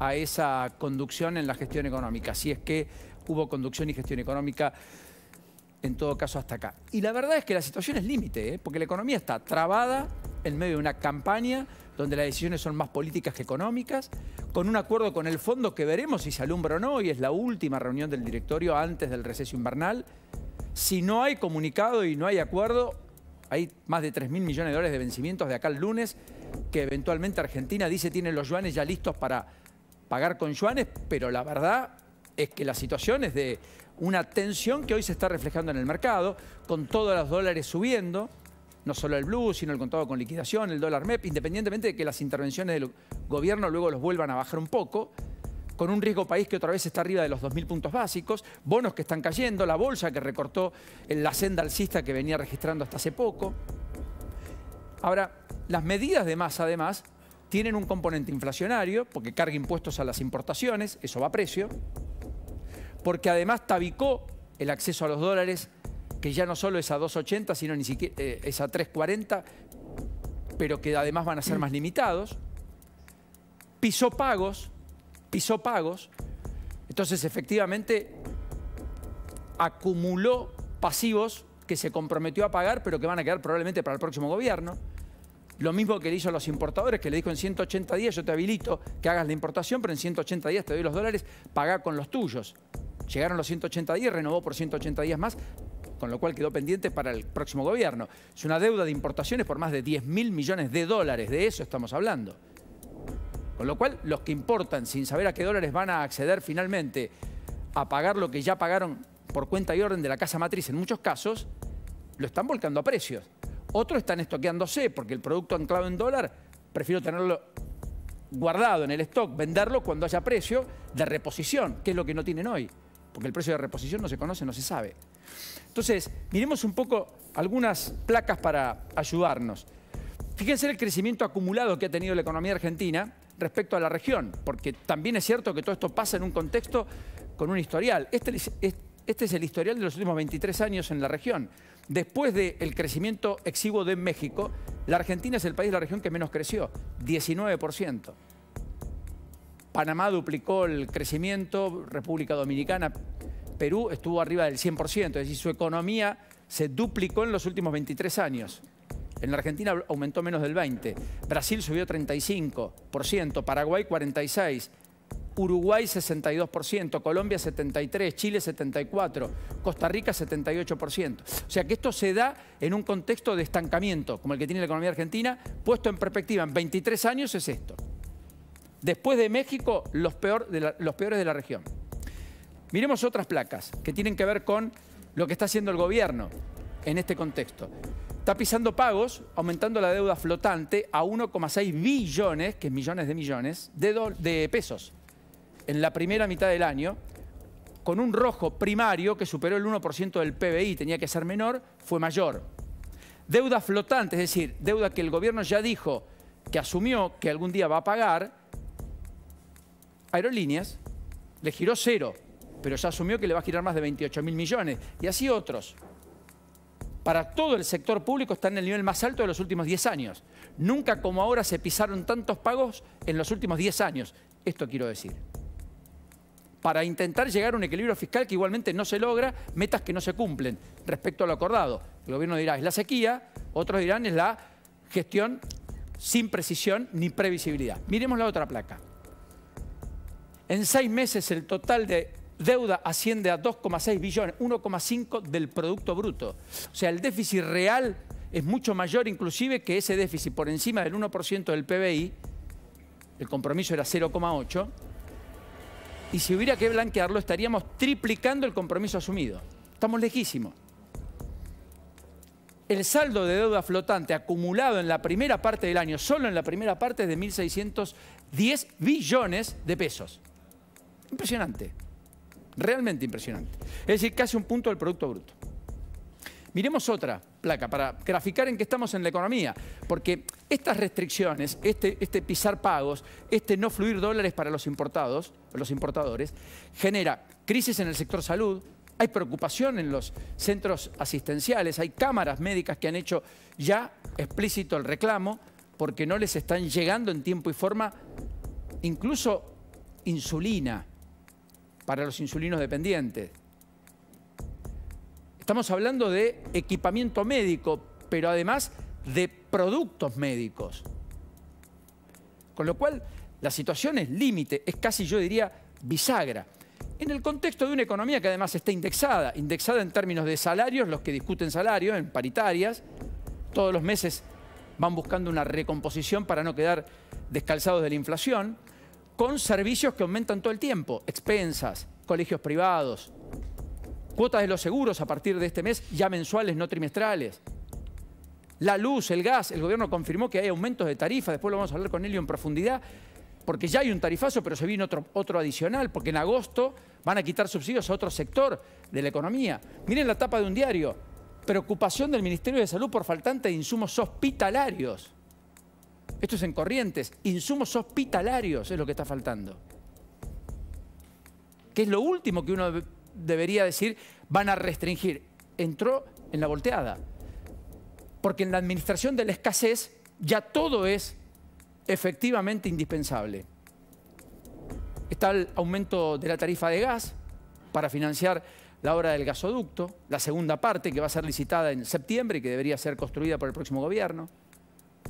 a esa conducción en la gestión económica, si es que hubo conducción y gestión económica en todo caso hasta acá. Y la verdad es que la situación es límite, ¿eh? porque la economía está trabada en medio de una campaña donde las decisiones son más políticas que económicas, con un acuerdo con el fondo que veremos si se alumbra o no, y es la última reunión del directorio antes del receso invernal. Si no hay comunicado y no hay acuerdo, hay más de 3 mil millones de dólares de vencimientos de acá el lunes que eventualmente Argentina dice tiene los yuanes ya listos para pagar con yuanes, pero la verdad es que la situación es de una tensión que hoy se está reflejando en el mercado, con todos los dólares subiendo, no solo el blue, sino el contado con liquidación, el dólar MEP, independientemente de que las intervenciones del gobierno luego los vuelvan a bajar un poco, con un riesgo país que otra vez está arriba de los 2.000 puntos básicos, bonos que están cayendo, la bolsa que recortó la senda alcista que venía registrando hasta hace poco. Ahora, las medidas de más, además, tienen un componente inflacionario, porque carga impuestos a las importaciones, eso va a precio, porque además tabicó el acceso a los dólares, que ya no solo es a 2,80, sino ni siquiera eh, es a 3,40, pero que además van a ser más limitados. Pisó pagos, pisó pagos. Entonces, efectivamente, acumuló pasivos que se comprometió a pagar, pero que van a quedar probablemente para el próximo gobierno. Lo mismo que le hizo a los importadores, que le dijo en 180 días yo te habilito que hagas la importación, pero en 180 días te doy los dólares, pagá con los tuyos. Llegaron los 180 días, renovó por 180 días más, con lo cual quedó pendiente para el próximo gobierno. Es una deuda de importaciones por más de 10 mil millones de dólares, de eso estamos hablando. Con lo cual, los que importan sin saber a qué dólares van a acceder finalmente a pagar lo que ya pagaron por cuenta y orden de la casa matriz en muchos casos, lo están volcando a precios. Otros están estoqueándose porque el producto anclado en dólar, prefiero tenerlo guardado en el stock, venderlo cuando haya precio de reposición, que es lo que no tienen hoy, porque el precio de reposición no se conoce, no se sabe. Entonces, miremos un poco algunas placas para ayudarnos. Fíjense el crecimiento acumulado que ha tenido la economía argentina respecto a la región, porque también es cierto que todo esto pasa en un contexto con un historial. Este, es, este es el historial de los últimos 23 años en la región. Después del crecimiento exiguo de México, la Argentina es el país de la región que menos creció, 19%. Panamá duplicó el crecimiento, República Dominicana, Perú estuvo arriba del 100%, es decir, su economía se duplicó en los últimos 23 años. En la Argentina aumentó menos del 20%, Brasil subió 35%, Paraguay 46%, Uruguay 62%, Colombia 73%, Chile 74%, Costa Rica 78%. O sea que esto se da en un contexto de estancamiento, como el que tiene la economía argentina, puesto en perspectiva en 23 años es esto. Después de México, los, peor de los peores de la región. Miremos otras placas que tienen que ver con lo que está haciendo el gobierno en este contexto. Está pisando pagos, aumentando la deuda flotante a 1,6 billones, que es millones de millones, de pesos en la primera mitad del año, con un rojo primario que superó el 1% del PBI, tenía que ser menor, fue mayor. Deuda flotante, es decir, deuda que el gobierno ya dijo que asumió que algún día va a pagar, Aerolíneas le giró cero, pero ya asumió que le va a girar más de 28 mil millones, y así otros. Para todo el sector público está en el nivel más alto de los últimos 10 años. Nunca como ahora se pisaron tantos pagos en los últimos 10 años. Esto quiero decir para intentar llegar a un equilibrio fiscal que igualmente no se logra, metas que no se cumplen respecto a lo acordado. El gobierno dirá es la sequía, otros dirán es la gestión sin precisión ni previsibilidad. Miremos la otra placa. En seis meses el total de deuda asciende a 2,6 billones, 1,5 del Producto Bruto. O sea, el déficit real es mucho mayor inclusive que ese déficit por encima del 1% del PBI, el compromiso era 0,8 y si hubiera que blanquearlo, estaríamos triplicando el compromiso asumido. Estamos lejísimos. El saldo de deuda flotante acumulado en la primera parte del año, solo en la primera parte, es de 1.610 billones de pesos. Impresionante. Realmente impresionante. Es decir, casi un punto del Producto Bruto. Miremos otra placa, para graficar en qué estamos en la economía. Porque estas restricciones, este, este pisar pagos, este no fluir dólares para los importados, los importadores, genera crisis en el sector salud, hay preocupación en los centros asistenciales, hay cámaras médicas que han hecho ya explícito el reclamo porque no les están llegando en tiempo y forma incluso insulina para los insulinos dependientes. Estamos hablando de equipamiento médico, pero además de productos médicos. Con lo cual, la situación es límite, es casi, yo diría, bisagra. En el contexto de una economía que además está indexada, indexada en términos de salarios, los que discuten salarios, en paritarias, todos los meses van buscando una recomposición para no quedar descalzados de la inflación, con servicios que aumentan todo el tiempo, expensas, colegios privados, Cuotas de los seguros a partir de este mes, ya mensuales, no trimestrales. La luz, el gas, el gobierno confirmó que hay aumentos de tarifa, después lo vamos a hablar con Helio en profundidad, porque ya hay un tarifazo, pero se viene otro, otro adicional, porque en agosto van a quitar subsidios a otro sector de la economía. Miren la tapa de un diario, preocupación del Ministerio de Salud por faltante de insumos hospitalarios. Esto es en Corrientes, insumos hospitalarios es lo que está faltando. Que es lo último que uno debería decir, van a restringir. Entró en la volteada. Porque en la administración de la escasez ya todo es efectivamente indispensable. Está el aumento de la tarifa de gas para financiar la obra del gasoducto, la segunda parte que va a ser licitada en septiembre y que debería ser construida por el próximo gobierno,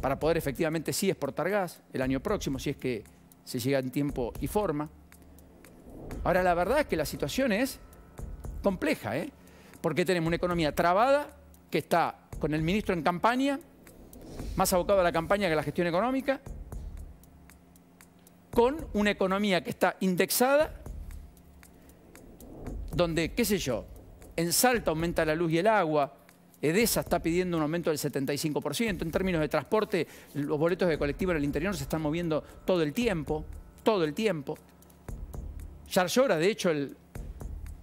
para poder efectivamente sí exportar gas el año próximo, si es que se llega en tiempo y forma. Ahora, la verdad es que la situación es compleja, ¿eh? porque tenemos una economía trabada que está con el ministro en campaña, más abocado a la campaña que a la gestión económica, con una economía que está indexada, donde, qué sé yo, en Salta aumenta la luz y el agua, EDESA está pidiendo un aumento del 75%, en términos de transporte, los boletos de colectivo en el interior se están moviendo todo el tiempo, todo el tiempo. llora, de hecho, el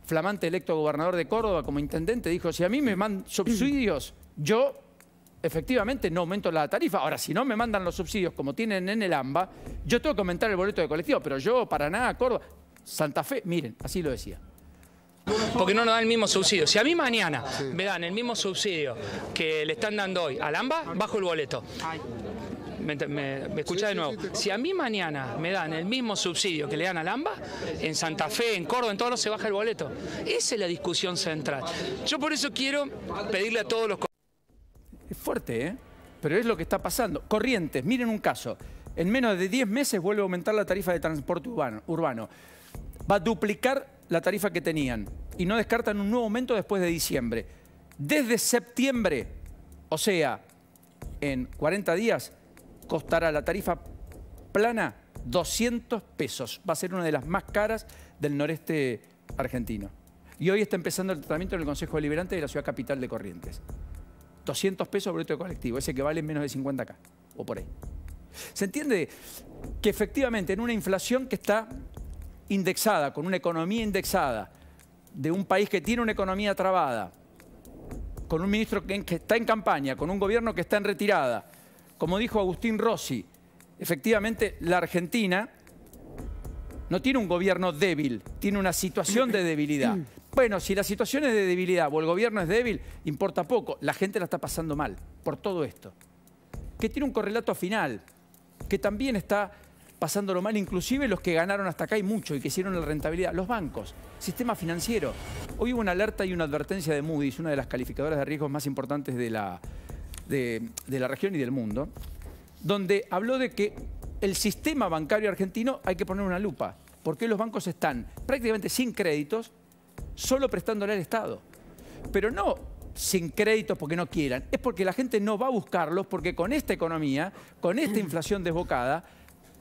flamante electo gobernador de Córdoba como intendente, dijo, si a mí me mandan subsidios, yo efectivamente no aumento la tarifa. Ahora, si no me mandan los subsidios como tienen en el AMBA, yo tengo que aumentar el boleto de colectivo, pero yo para nada, Córdoba, Santa Fe, miren, así lo decía. Porque no nos dan el mismo subsidio. Si a mí mañana me dan el mismo subsidio que le están dando hoy al AMBA, bajo el boleto. ¿Me, escucha de nuevo? Si a mí mañana me dan el mismo subsidio que le dan a Lamba, en Santa Fe, en Córdoba, en todos se baja el boleto. Esa es la discusión central. Yo por eso quiero pedirle a todos los... Es fuerte, ¿eh? Pero es lo que está pasando. Corrientes, miren un caso. En menos de 10 meses vuelve a aumentar la tarifa de transporte urbano, urbano. Va a duplicar la tarifa que tenían. Y no descartan un nuevo aumento después de diciembre. Desde septiembre, o sea, en 40 días, costará la tarifa plana 200 pesos. Va a ser una de las más caras del noreste argentino. Y hoy está empezando el tratamiento en el Consejo Deliberante de la Ciudad Capital de Corrientes. 200 pesos bruto de colectivo, ese que vale menos de 50 K, o por ahí. Se entiende que efectivamente en una inflación que está indexada, con una economía indexada, de un país que tiene una economía trabada, con un ministro que está en campaña, con un gobierno que está en retirada, como dijo Agustín Rossi, efectivamente la Argentina no tiene un gobierno débil, tiene una situación de debilidad. Bueno, si la situación es de debilidad o el gobierno es débil, importa poco. La gente la está pasando mal por todo esto. Que tiene un correlato final, que también está pasándolo mal, inclusive los que ganaron hasta acá y mucho y que hicieron la rentabilidad. Los bancos, sistema financiero. Hoy hubo una alerta y una advertencia de Moody's, una de las calificadoras de riesgos más importantes de la, de, la región y del mundo, donde habló de que el sistema bancario argentino hay que poner una lupa, porque los bancos están prácticamente sin créditos, solo prestándole al Estado. Pero no sin créditos porque no quieran, es porque la gente no va a buscarlos, porque con esta economía, con esta mm. inflación desbocada,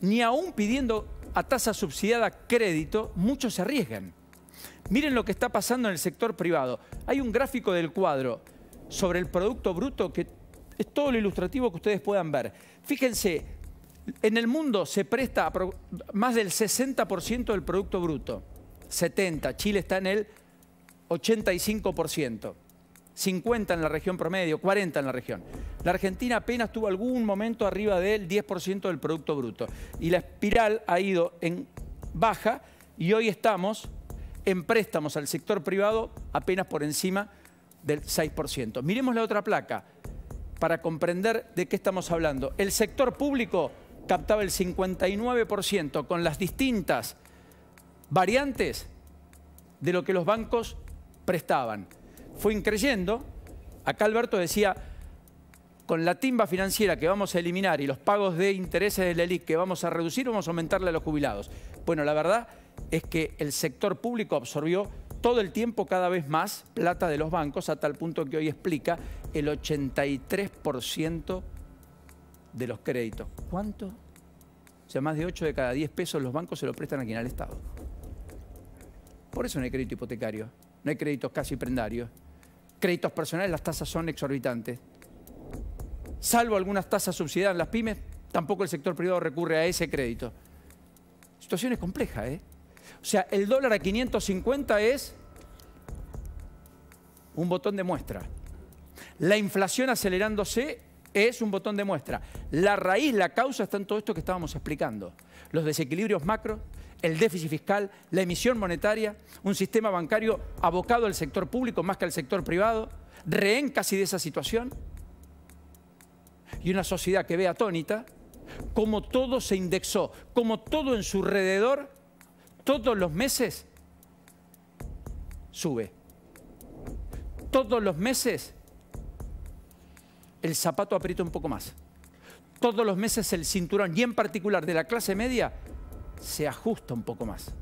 ni aún pidiendo a tasa subsidiada crédito, muchos se arriesgan. Miren lo que está pasando en el sector privado. Hay un gráfico del cuadro sobre el Producto Bruto que es todo lo ilustrativo que ustedes puedan ver. Fíjense, en el mundo se presta más del 60% del Producto Bruto. 70, Chile está en el 85%, 50 en la región promedio, 40 en la región. La Argentina apenas tuvo algún momento arriba del 10% del Producto Bruto. Y la espiral ha ido en baja y hoy estamos en préstamos al sector privado apenas por encima del 6%. Miremos la otra placa, para comprender de qué estamos hablando. El sector público captaba el 59% con las distintas variantes de lo que los bancos prestaban. Fue increyendo, acá Alberto decía, con la timba financiera que vamos a eliminar y los pagos de intereses de la que vamos a reducir, vamos a aumentarle a los jubilados. Bueno, la verdad es que el sector público absorbió todo el tiempo cada vez más plata de los bancos a tal punto que hoy explica el 83% de los créditos. ¿Cuánto? O sea, más de 8 de cada 10 pesos los bancos se lo prestan aquí en el Estado. Por eso no hay crédito hipotecario, no hay créditos casi prendarios. Créditos personales, las tasas son exorbitantes. Salvo algunas tasas subsidiadas en las pymes, tampoco el sector privado recurre a ese crédito. situación es compleja, ¿eh? O sea, el dólar a 550 es un botón de muestra. La inflación acelerándose es un botón de muestra. La raíz, la causa está en todo esto que estábamos explicando. Los desequilibrios macro, el déficit fiscal, la emisión monetaria, un sistema bancario abocado al sector público más que al sector privado, rehén casi de esa situación. Y una sociedad que ve atónita cómo todo se indexó, cómo todo en su alrededor todos los meses sube. Todos los meses el zapato aprieta un poco más. Todos los meses el cinturón, y en particular de la clase media, se ajusta un poco más.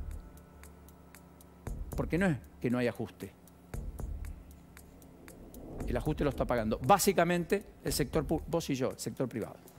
Porque no es que no hay ajuste. El ajuste lo está pagando básicamente el sector, vos y yo, el sector privado.